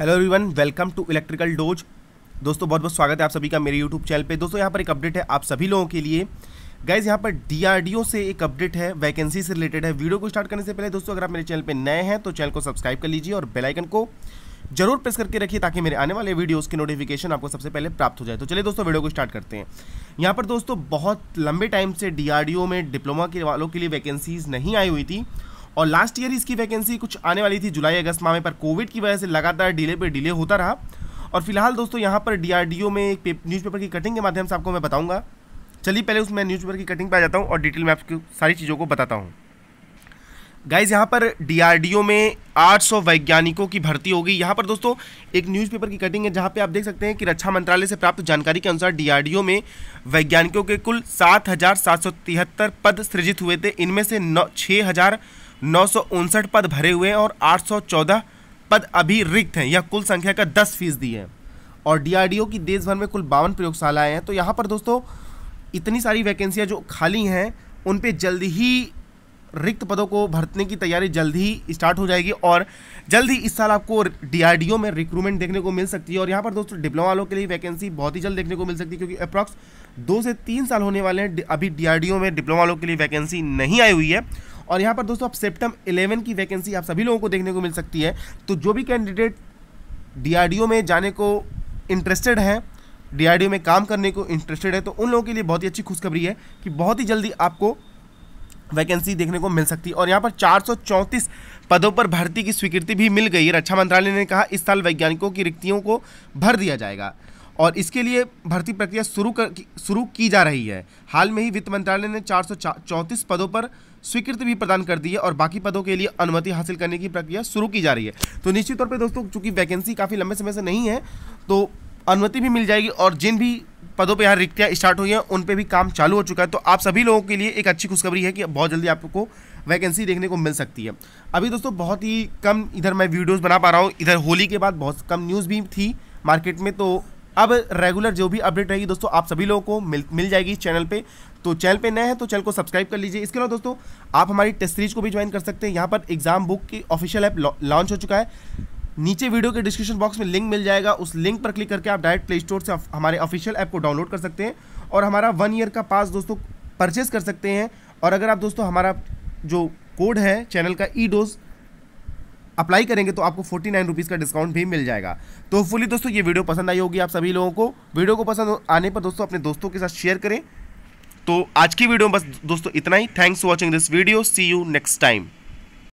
hello everyone welcome to electrical dose दोस्तों बहुत बहुत स्वागत है आप सभी का मेरे यूट्यूब चैनल पे दोस्तों यहाँ पर एक अपडेट है आप सभी लोगों के लिए गाइज यहाँ पर डीआरडीओ से एक अपडेट है वैकेंसी से रिलेटेड है वीडियो को स्टार्ट करने से पहले दोस्तों अगर आप मेरे चैनल पे नए हैं तो चैनल को सब्सक्राइब कर लीजिए और बेलाइकन को जरूर प्रेस करके रखिए ताकि मेरे आने वाले वीडियोस की नोटिफिकेशन आपको सबसे पहले प्राप्त हो जाए तो चलिए दोस्तों वीडियो को स्टार्ट करते हैं यहाँ पर दोस्तों बहुत लंबे टाइम से डीआरडीओ में डिप्लोमा के वालों के लिए वैकेंसीज नहीं आई हुई थी और लास्ट ईयर इसकी वैकेंसी कुछ आने वाली थी जुलाई अगस्त माह में पर कोविड की वजह से लगातार डिले पर डिले होता रहा और फिलहाल दोस्तों यहाँ पर डीआरडीओ में एक न्यूज़पेपर की कटिंग के माध्यम से आपको मैं बताऊँगा चलिए पहले उसमें न्यूज़पेपर की कटिंग पर आ जाता हूँ और डिटेल में आपकी सारी चीज़ों को बताता हूँ गाइज यहाँ पर डीआरडीओ में 800 वैज्ञानिकों की भर्ती होगी यहाँ पर दोस्तों एक न्यूज़पेपर की कटिंग है जहाँ पे आप देख सकते हैं कि रक्षा मंत्रालय से प्राप्त जानकारी के अनुसार डीआरडीओ में वैज्ञानिकों के कुल सात पद सृजित हुए थे इनमें से नौ छः नौ पद भरे हुए हैं और 814 पद अभी रिक्त हैं यह कुल संख्या का दस फीसदी है और डीआरडीओ की देश भर में कुल बावन प्रयोगशालाएँ हैं तो यहाँ पर दोस्तों इतनी सारी वैकेंसियाँ जो खाली हैं उन पर जल्द ही रिक्त पदों को भरने की तैयारी जल्द ही स्टार्ट हो जाएगी और जल्द ही इस साल आपको डीआरडीओ में रिक्रूटमेंट देखने को मिल सकती है और यहाँ पर दोस्तों डिप्लोमा वालों के लिए वैकेंसी बहुत ही जल्द देखने को मिल सकती है क्योंकि अप्रॉक्स दो से तीन साल होने वाले हैं अभी डीआरडीओ में डिप्लोमा वालों के लिए वैकेंसी नहीं आई हुई है और यहाँ पर दोस्तों आप सेप्टम इलेवन की वैकेंसी आप सभी लोगों को देखने को मिल सकती है तो जो भी कैंडिडेट डी में जाने को इंटरेस्टेड हैं डी में काम करने को इंटरेस्टेड है तो उन लोगों के लिए बहुत ही अच्छी खुशखबरी है कि बहुत ही जल्दी आपको वैकेंसी देखने को मिल सकती है और यहाँ पर चार पदों पर भर्ती की स्वीकृति भी मिल गई है रक्षा मंत्रालय ने कहा इस साल वैज्ञानिकों की रिक्तियों को भर दिया जाएगा और इसके लिए भर्ती प्रक्रिया शुरू कर शुरू की जा रही है हाल में ही वित्त मंत्रालय ने चार पदों पर स्वीकृति भी प्रदान कर दी है और बाकी पदों के लिए अनुमति हासिल करने की प्रक्रिया शुरू की जा रही है तो निश्चित तौर पर दोस्तों चूंकि वैकेंसी काफ़ी लंबे समय से नहीं है तो अनुमति भी मिल जाएगी और जिन भी पदों पर यहाँ रिक्तियाँ स्टार्ट हुई हैं उन पर भी काम चालू हो चुका है तो आप सभी लोगों के लिए एक अच्छी खुशखबरी है कि बहुत जल्दी आपको वैकेंसी देखने को मिल सकती है अभी दोस्तों बहुत ही कम इधर मैं वीडियोज़ बना पा रहा हूँ इधर होली के बाद बहुत कम न्यूज़ भी थी मार्केट में तो अब रेगुलर जो भी अपडेट रहेगी दोस्तों आप सभी लोगों को मिल मिल जाएगी चैनल पे तो चैनल पे नए हैं तो चैनल को सब्सक्राइब कर लीजिए इसके अलावा दोस्तों आप हमारी टेस्ट सीरीज को भी ज्वाइन कर सकते हैं यहाँ पर एग्जाम बुक की ऑफिशियल ऐप लॉन्च हो चुका है नीचे वीडियो के डिस्क्रिप्शन बॉक्स में लिंक मिल जाएगा उस लिंक पर क्लिक करके आप डायरेक्ट प्ले स्टोर से हमारे ऑफिशियल ऐप को डाउनलोड कर सकते हैं और हमारा वन ईयर का पास दोस्तों परचेज कर सकते हैं और अगर आप दोस्तों हमारा जो कोड है चैनल का ई डोज अप्लाई करेंगे तो आपको फोर्टी नाइन रुपीज़ का डिस्काउंट भी मिल जाएगा तो फुली दोस्तों ये वीडियो पसंद आई होगी आप सभी लोगों को वीडियो को पसंद आने पर दोस्तों अपने दोस्तों के साथ शेयर करें तो आज की वीडियो में बस दोस्तों इतना ही thanks for watching this video see you next time